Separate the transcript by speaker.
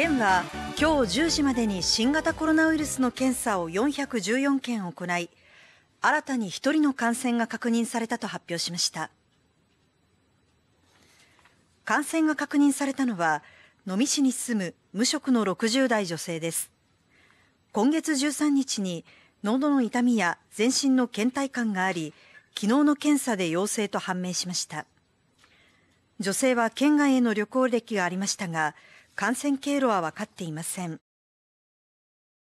Speaker 1: 県は今日10時までに新型コロナウイルスの検査を414件行い、新たに1人の感染が確認されたと発表しました。感染が確認されたのは、能美市に住む無職の60代女性です。今月13日に喉の痛みや全身の倦怠感があり、昨日の検査で陽性と判明しました。女性は県外への旅行歴がありましたが、感染経路は分かっていません。